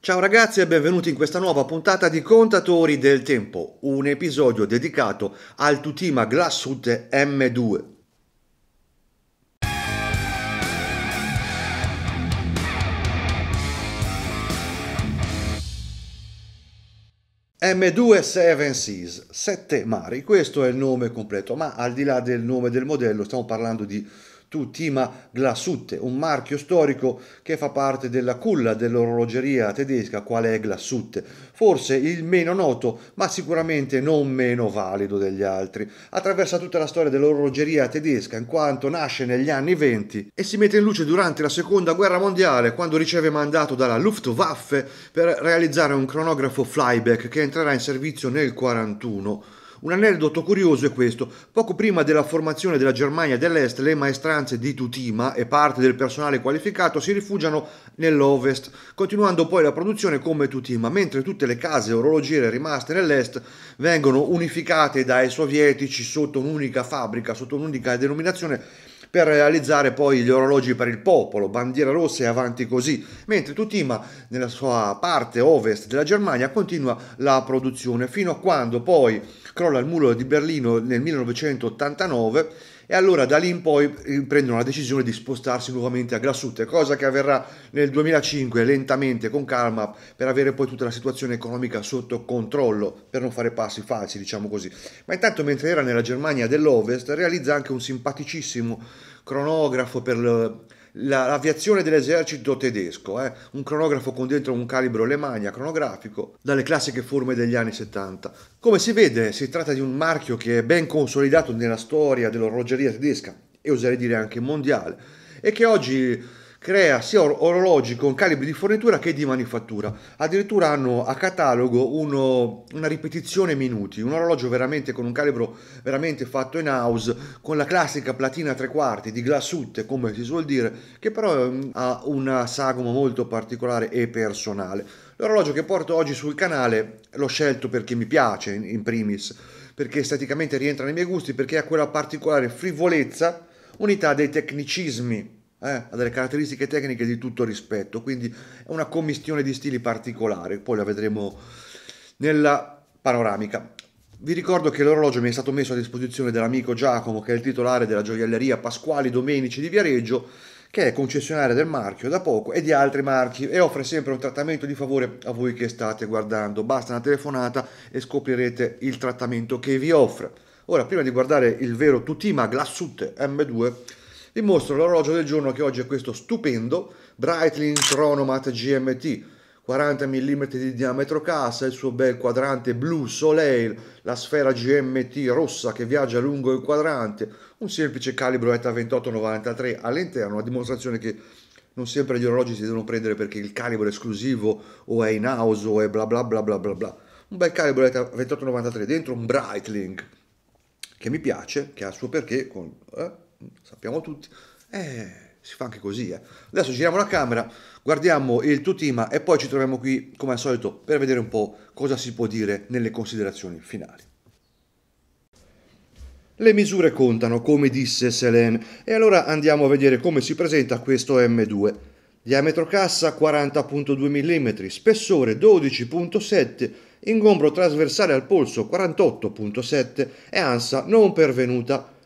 Ciao ragazzi e benvenuti in questa nuova puntata di Contatori del Tempo, un episodio dedicato al Tutima Glasshood M2. M2 Seven Seas, 7 mari, questo è il nome completo, ma al di là del nome del modello stiamo parlando di tu Tima Glassutte, un marchio storico che fa parte della culla dell'orologeria tedesca quale è Glassutte? forse il meno noto ma sicuramente non meno valido degli altri. Attraversa tutta la storia dell'orologeria tedesca in quanto nasce negli anni 20 e si mette in luce durante la seconda guerra mondiale quando riceve mandato dalla Luftwaffe per realizzare un cronografo flyback che entrerà in servizio nel 1941. Un aneddoto curioso è questo. Poco prima della formazione della Germania dell'Est, le maestranze di Tutima e parte del personale qualificato si rifugiano nell'Ovest, continuando poi la produzione come Tutima, mentre tutte le case orologiere rimaste nell'Est vengono unificate dai sovietici sotto un'unica fabbrica, sotto un'unica denominazione per realizzare poi gli orologi per il popolo, bandiera rossa e avanti così, mentre Tutima nella sua parte ovest della Germania continua la produzione fino a quando poi crolla il muro di Berlino nel 1989 e allora da lì in poi eh, prendono la decisione di spostarsi nuovamente a Grassutte, cosa che avverrà nel 2005 lentamente con calma per avere poi tutta la situazione economica sotto controllo, per non fare passi falsi diciamo così. Ma intanto mentre era nella Germania dell'Ovest realizza anche un simpaticissimo cronografo per... Le, l'aviazione dell'esercito tedesco, eh? un cronografo con dentro un calibro Alemania cronografico, dalle classiche forme degli anni 70. Come si vede, si tratta di un marchio che è ben consolidato nella storia dell'orologeria tedesca e oserei dire anche mondiale e che oggi crea sia or- orologi con calibri di fornitura che di manifattura. Addirittura hanno a catalogo uno, una ripetizione minuti, un orologio veramente con un calibro veramente fatto in house, con la classica platina tre quarti di glassutte, come si suol dire, che però ehm, ha una sagoma molto particolare e personale. L'orologio che porto oggi sul canale l'ho scelto perché mi piace in primis, perché esteticamente rientra nei miei gusti, perché ha quella particolare frivolezza, unità dei tecnicismi eh, ha delle caratteristiche tecniche di tutto rispetto, quindi è una commistione di stili particolari, poi la vedremo nella panoramica. Vi ricordo che l'orologio mi è stato messo a disposizione dall'amico Giacomo, che è il titolare della gioielleria Pasquali Domenici di Viareggio, che è concessionaria del marchio da poco e di altri marchi e offre sempre un trattamento di favore a voi che state guardando. Basta una telefonata e scoprirete il trattamento che vi offre. Ora, prima di guardare il vero Tutima Glassut M2, vi mostro l'orologio del giorno che oggi è questo stupendo Breitling Chronomat GMT 40 mm di diametro cassa, il suo bel quadrante blu Soleil, la sfera GMT rossa che viaggia lungo il quadrante, un semplice calibro ETA 2893 all'interno, una dimostrazione che non sempre gli orologi si devono prendere perché il calibro è esclusivo o è in house o è bla bla bla bla bla bla. Un bel calibro ETA 2893 dentro un Breitling che mi piace, che ha il suo perché con... Eh? sappiamo tutti, eh, si fa anche così. Eh. Adesso giriamo la camera, guardiamo il Tutima e poi ci troviamo qui come al solito per vedere un po' cosa si può dire nelle considerazioni finali. Le misure contano, come disse Selen, e allora andiamo a vedere come si presenta questo M2. Diametro cassa 40.2 mm, spessore 12.7 ingombro trasversale al polso 48.7 e ansa non pervenuta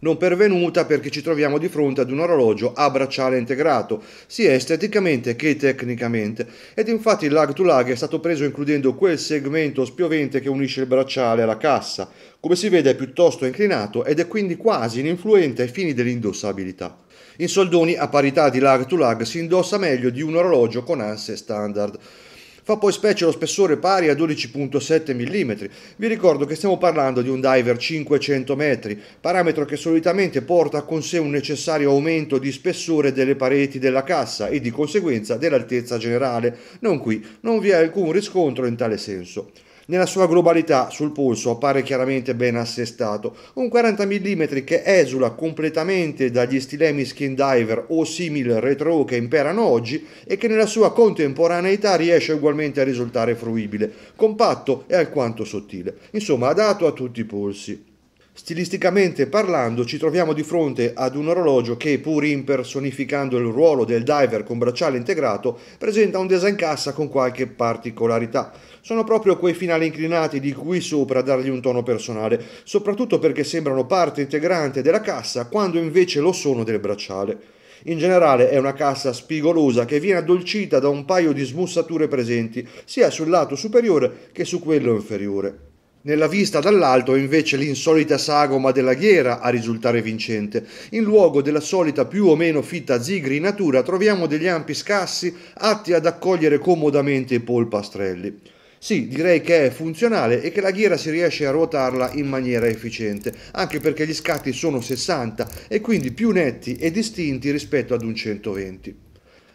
non pervenuta perché ci troviamo di fronte ad un orologio a bracciale integrato, sia esteticamente che tecnicamente, ed infatti il lag to lag è stato preso includendo quel segmento spiovente che unisce il bracciale alla cassa, come si vede è piuttosto inclinato ed è quindi quasi ininfluente ai fini dell'indossabilità. In soldoni, a parità di lag to lag, si indossa meglio di un orologio con anse standard. Fa poi specie lo spessore pari a 12.7 mm. Vi ricordo che stiamo parlando di un diver 500 metri, parametro che solitamente porta con sé un necessario aumento di spessore delle pareti della cassa e di conseguenza dell'altezza generale. Non qui, non vi è alcun riscontro in tale senso nella sua globalità sul polso appare chiaramente ben assestato, un 40 mm che esula completamente dagli stilemi skin diver o simil retro che imperano oggi e che nella sua contemporaneità riesce ugualmente a risultare fruibile, compatto e alquanto sottile, insomma adatto a tutti i polsi. Stilisticamente parlando ci troviamo di fronte ad un orologio che pur impersonificando il ruolo del diver con bracciale integrato presenta un design cassa con qualche particolarità. Sono proprio quei finali inclinati di qui sopra a dargli un tono personale, soprattutto perché sembrano parte integrante della cassa quando invece lo sono del bracciale. In generale è una cassa spigolosa che viene addolcita da un paio di smussature presenti sia sul lato superiore che su quello inferiore. Nella vista dall'alto è invece l'insolita sagoma della ghiera a risultare vincente. In luogo della solita più o meno fitta zigrinatura troviamo degli ampi scassi atti ad accogliere comodamente i polpastrelli. Sì, direi che è funzionale e che la ghiera si riesce a ruotarla in maniera efficiente, anche perché gli scatti sono 60 e quindi più netti e distinti rispetto ad un 120.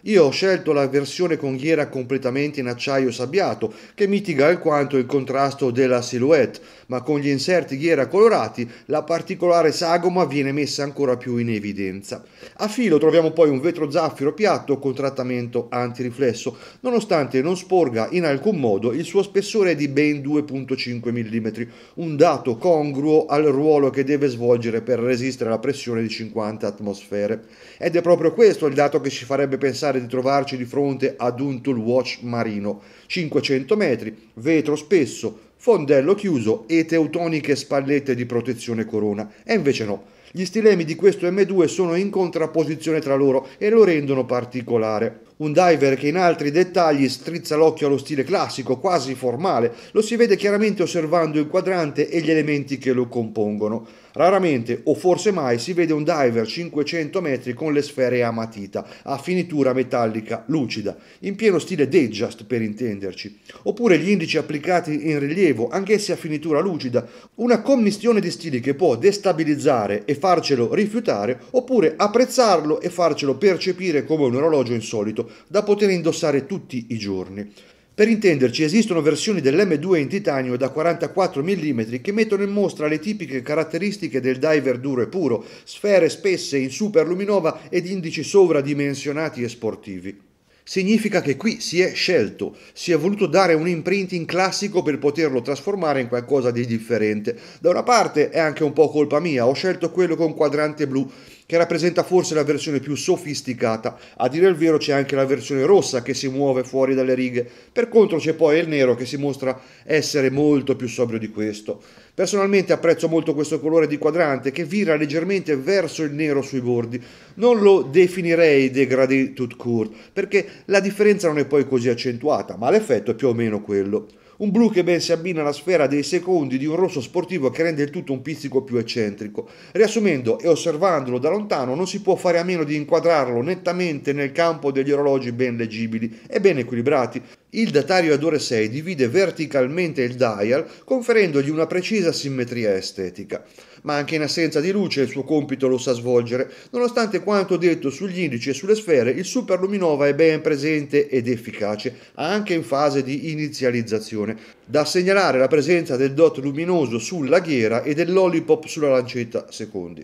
Io ho scelto la versione con ghiera completamente in acciaio sabbiato, che mitiga alquanto il contrasto della silhouette, ma con gli inserti ghiera colorati la particolare sagoma viene messa ancora più in evidenza. A filo troviamo poi un vetro zaffiro piatto con trattamento antiriflesso, nonostante non sporga in alcun modo il suo spessore di ben 2.5 mm, un dato congruo al ruolo che deve svolgere per resistere alla pressione di 50 atmosfere. Ed è proprio questo il dato che ci farebbe pensare pensare di trovarci di fronte ad un tool watch marino. 500 metri, vetro spesso, fondello chiuso e teutoniche spallette di protezione corona. E invece no. Gli stilemi di questo M2 sono in contrapposizione tra loro e lo rendono particolare. Un diver che in altri dettagli strizza l'occhio allo stile classico, quasi formale, lo si vede chiaramente osservando il quadrante e gli elementi che lo compongono. Raramente o forse mai si vede un diver 500 metri con le sfere a matita, a finitura metallica lucida, in pieno stile Dejust per intenderci, oppure gli indici applicati in rilievo, anch'essi a finitura lucida, una commistione di stili che può destabilizzare e farcelo rifiutare, oppure apprezzarlo e farcelo percepire come un orologio insolito, da poter indossare tutti i giorni. Per intenderci, esistono versioni dell'M2 in titanio da 44 mm che mettono in mostra le tipiche caratteristiche del diver duro e puro, sfere spesse in superluminova ed indici sovradimensionati e sportivi. Significa che qui si è scelto, si è voluto dare un imprinting classico per poterlo trasformare in qualcosa di differente. Da una parte è anche un po' colpa mia, ho scelto quello con quadrante blu, che rappresenta forse la versione più sofisticata. A dire il vero c'è anche la versione rossa che si muove fuori dalle righe, per contro c'è poi il nero che si mostra essere molto più sobrio di questo. Personalmente apprezzo molto questo colore di quadrante che vira leggermente verso il nero sui bordi. Non lo definirei degradé tout court, perché la differenza non è poi così accentuata, ma l'effetto è più o meno quello. Un blu che ben si abbina alla sfera dei secondi di un rosso sportivo che rende il tutto un pizzico più eccentrico. Riassumendo e osservandolo da lontano, non si può fare a meno di inquadrarlo nettamente nel campo degli orologi ben leggibili e ben equilibrati, il datario ad ore 6 divide verticalmente il dial conferendogli una precisa simmetria estetica, ma anche in assenza di luce il suo compito lo sa svolgere, nonostante quanto detto sugli indici e sulle sfere il Super Luminova è ben presente ed efficace anche in fase di inizializzazione, da segnalare la presenza del dot luminoso sulla ghiera e dell'ollipop sulla lancetta secondi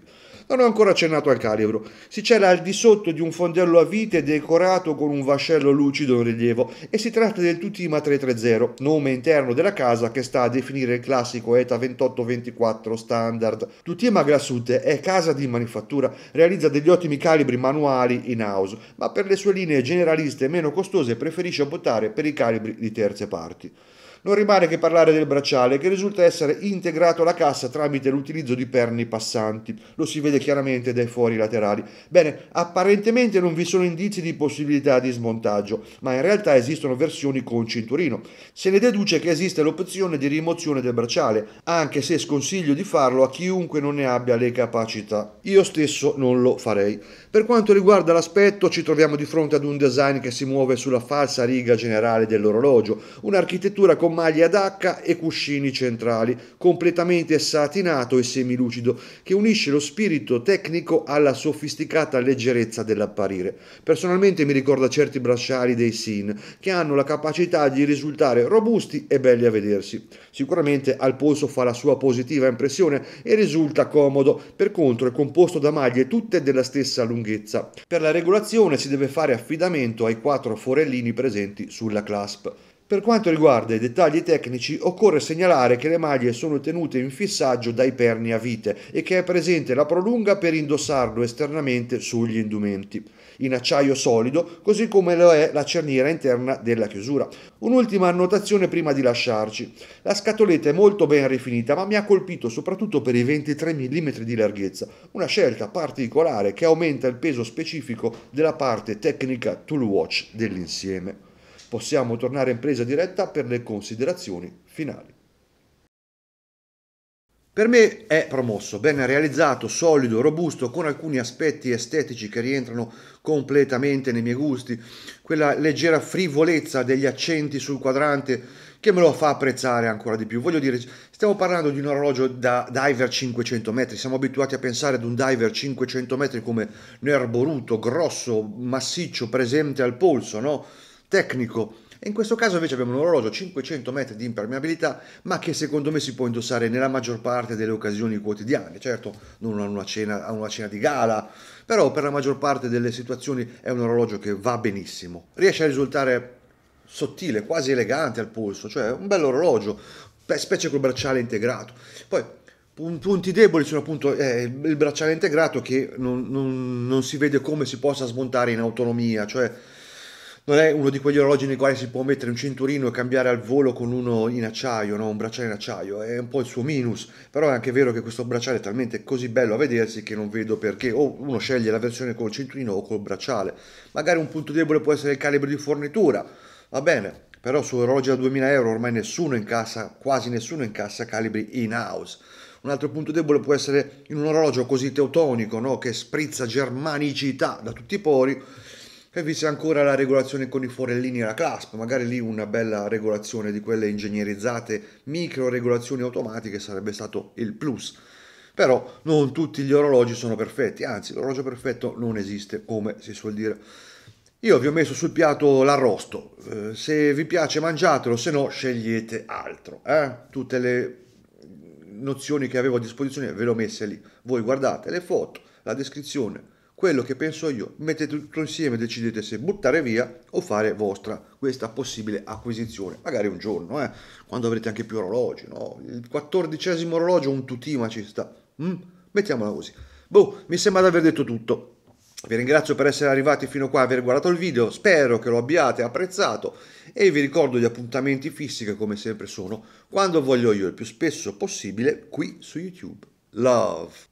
non ho ancora accennato al calibro. Si cela al di sotto di un fondello a vite decorato con un vascello lucido in rilievo e si tratta del Tutima 330, nome interno della casa che sta a definire il classico ETA 2824 standard. Tutima Grassute è casa di manifattura, realizza degli ottimi calibri manuali in house, ma per le sue linee generaliste meno costose preferisce optare per i calibri di terze parti non rimane che parlare del bracciale che risulta essere integrato alla cassa tramite l'utilizzo di perni passanti, lo si vede chiaramente dai fori laterali. Bene, apparentemente non vi sono indizi di possibilità di smontaggio, ma in realtà esistono versioni con cinturino. Se ne deduce che esiste l'opzione di rimozione del bracciale, anche se sconsiglio di farlo a chiunque non ne abbia le capacità. Io stesso non lo farei. Per quanto riguarda l'aspetto, ci troviamo di fronte ad un design che si muove sulla falsa riga generale dell'orologio, un'architettura con maglie ad H e cuscini centrali, completamente satinato e semilucido, che unisce lo spirito tecnico alla sofisticata leggerezza dell'apparire. Personalmente mi ricorda certi bracciali dei Sin, che hanno la capacità di risultare robusti e belli a vedersi. Sicuramente al polso fa la sua positiva impressione e risulta comodo, per contro è composto da maglie tutte della stessa lunghezza lunghezza. Per la regolazione si deve fare affidamento ai quattro forellini presenti sulla clasp. Per quanto riguarda i dettagli tecnici, occorre segnalare che le maglie sono tenute in fissaggio dai perni a vite e che è presente la prolunga per indossarlo esternamente sugli indumenti in acciaio solido, così come lo è la cerniera interna della chiusura. Un'ultima annotazione prima di lasciarci. La scatoletta è molto ben rifinita, ma mi ha colpito soprattutto per i 23 mm di larghezza, una scelta particolare che aumenta il peso specifico della parte tecnica tool watch dell'insieme. Possiamo tornare in presa diretta per le considerazioni finali. Per me è promosso, ben realizzato, solido, robusto, con alcuni aspetti estetici che rientrano completamente nei miei gusti, quella leggera frivolezza degli accenti sul quadrante che me lo fa apprezzare ancora di più. Voglio dire, stiamo parlando di un orologio da diver 500 metri, siamo abituati a pensare ad un diver 500 metri come nerboruto, grosso, massiccio, presente al polso, no? Tecnico in questo caso invece abbiamo un orologio 500 metri di impermeabilità, ma che secondo me si può indossare nella maggior parte delle occasioni quotidiane, certo non a una cena, a una cena di gala, però per la maggior parte delle situazioni è un orologio che va benissimo. Riesce a risultare sottile, quasi elegante al polso, cioè un bel orologio, specie col bracciale integrato. Poi punti deboli sono appunto eh, il bracciale integrato che non, non, non si vede come si possa smontare in autonomia, cioè non è uno di quegli orologi nei quali si può mettere un cinturino e cambiare al volo con uno in acciaio, no? un bracciale in acciaio, è un po' il suo minus, però è anche vero che questo bracciale è talmente così bello a vedersi che non vedo perché o uno sceglie la versione col cinturino o col bracciale, magari un punto debole può essere il calibro di fornitura, va bene, però su orologi da 2000 euro ormai nessuno incassa, quasi nessuno incassa calibri in house. Un altro punto debole può essere in un orologio così teutonico, no? che sprizza germanicità da tutti i pori, poi vi ancora la regolazione con i forellini e la clasp, magari lì una bella regolazione di quelle ingegnerizzate, micro regolazioni automatiche sarebbe stato il plus. Però non tutti gli orologi sono perfetti, anzi l'orologio perfetto non esiste come si suol dire. Io vi ho messo sul piatto l'arrosto, eh, se vi piace mangiatelo, se no scegliete altro. Eh? Tutte le nozioni che avevo a disposizione ve le ho messe lì, voi guardate le foto, la descrizione, quello che penso io, mettete tutto insieme, decidete se buttare via o fare vostra questa possibile acquisizione, magari un giorno, eh, quando avrete anche più orologi, no? il quattordicesimo orologio un tutima ci sta, mm, mettiamola così. Boh, mi sembra di aver detto tutto. Vi ringrazio per essere arrivati fino qua, aver guardato il video, spero che lo abbiate apprezzato e vi ricordo gli appuntamenti fissi che come sempre sono quando voglio io il più spesso possibile qui su YouTube. Love!